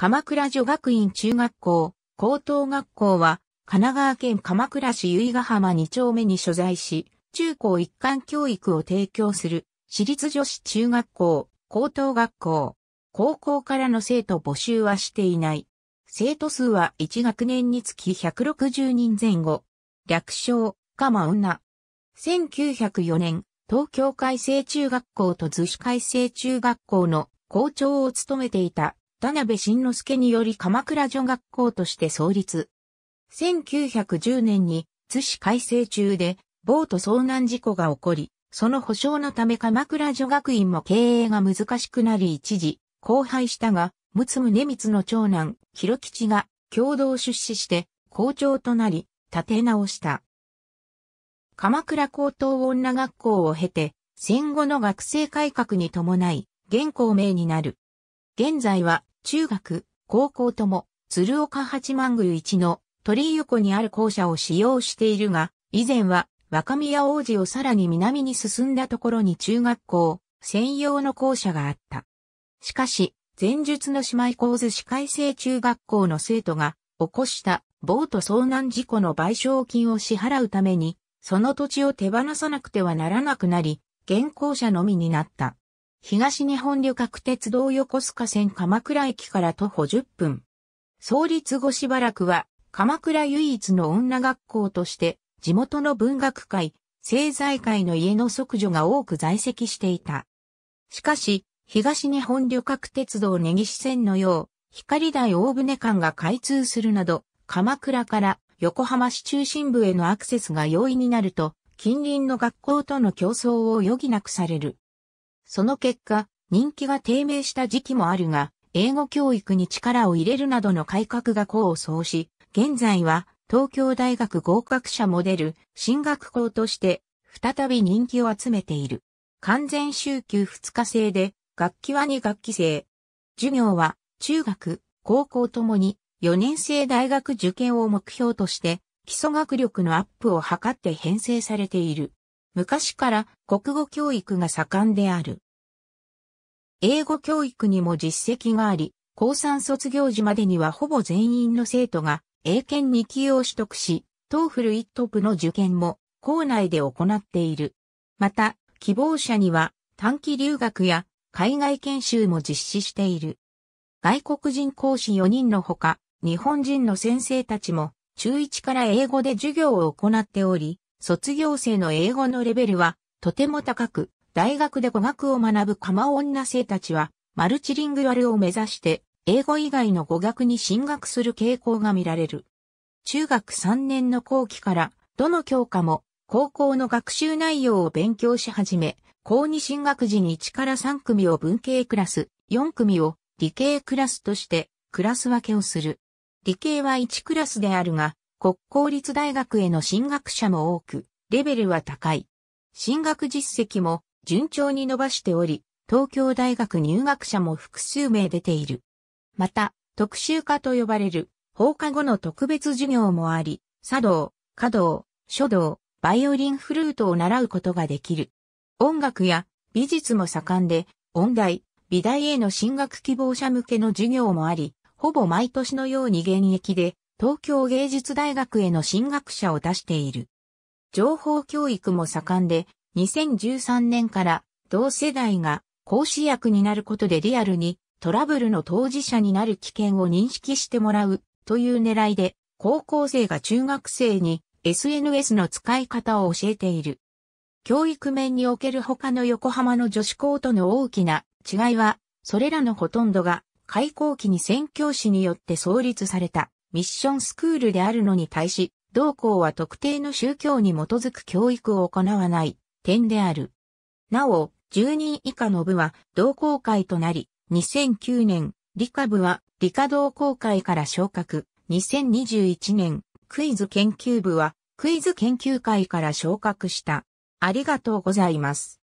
鎌倉女学院中学校、高等学校は、神奈川県鎌倉市由比ヶ浜2丁目に所在し、中高一貫教育を提供する、私立女子中学校、高等学校、高校からの生徒募集はしていない。生徒数は1学年につき160人前後。略称、鎌女。1904年、東京海星中学校と図子海星中学校の校長を務めていた田辺慎之助により鎌倉女学校として創立。1910年に津市改正中でボート遭難事故が起こり、その保障のため鎌倉女学院も経営が難しくなり一時、荒廃したが、むね宗光の長男、広吉が共同出資して校長となり、立て直した。鎌倉高等女学校を経て、戦後の学生改革に伴い、現校名になる。現在は中学、高校とも、鶴岡八幡宮一の鳥居横にある校舎を使用しているが、以前は若宮王子をさらに南に進んだところに中学校、専用の校舎があった。しかし、前述の姉妹構図司会生中学校の生徒が起こしたボート遭難事故の賠償金を支払うために、その土地を手放さなくてはならなくなり、現校舎のみになった。東日本旅客鉄道横須賀線鎌倉駅から徒歩10分。創立後しばらくは、鎌倉唯一の女学校として、地元の文学界、政財界の家の即女が多く在籍していた。しかし、東日本旅客鉄道根岸線のよう、光台大船間が開通するなど、鎌倉から横浜市中心部へのアクセスが容易になると、近隣の学校との競争を余儀なくされる。その結果、人気が低迷した時期もあるが、英語教育に力を入れるなどの改革が功を奏し、現在は東京大学合格者モデル進学校として再び人気を集めている。完全週休2日制で楽器は2学期制。授業は中学、高校ともに4年生大学受験を目標として基礎学力のアップを図って編成されている。昔から国語教育が盛んである。英語教育にも実績があり、高3卒業時までにはほぼ全員の生徒が英検2級を取得し、トーフル1トップの受験も校内で行っている。また、希望者には短期留学や海外研修も実施している。外国人講師4人のほか、日本人の先生たちも中1から英語で授業を行っており、卒業生の英語のレベルはとても高く、大学で語学を学ぶ釜女生たちはマルチリングラルを目指して英語以外の語学に進学する傾向が見られる。中学3年の後期からどの教科も高校の学習内容を勉強し始め、高2進学時に1から3組を文系クラス、4組を理系クラスとしてクラス分けをする。理系は1クラスであるが、国公立大学への進学者も多く、レベルは高い。進学実績も順調に伸ばしており、東京大学入学者も複数名出ている。また、特集科と呼ばれる放課後の特別授業もあり、茶道、華道、書道、バイオリンフルートを習うことができる。音楽や美術も盛んで、音大、美大への進学希望者向けの授業もあり、ほぼ毎年のように現役で東京芸術大学への進学者を出している。情報教育も盛んで、2013年から同世代が講師役になることでリアルにトラブルの当事者になる危険を認識してもらうという狙いで、高校生が中学生に SNS の使い方を教えている。教育面における他の横浜の女子校との大きな違いは、それらのほとんどが開校期に宣教師によって創立されたミッションスクールであるのに対し、同校は特定の宗教に基づく教育を行わない点である。なお、10人以下の部は同校会となり、2009年、理科部は理科同好会から昇格。2021年、クイズ研究部はクイズ研究会から昇格した。ありがとうございます。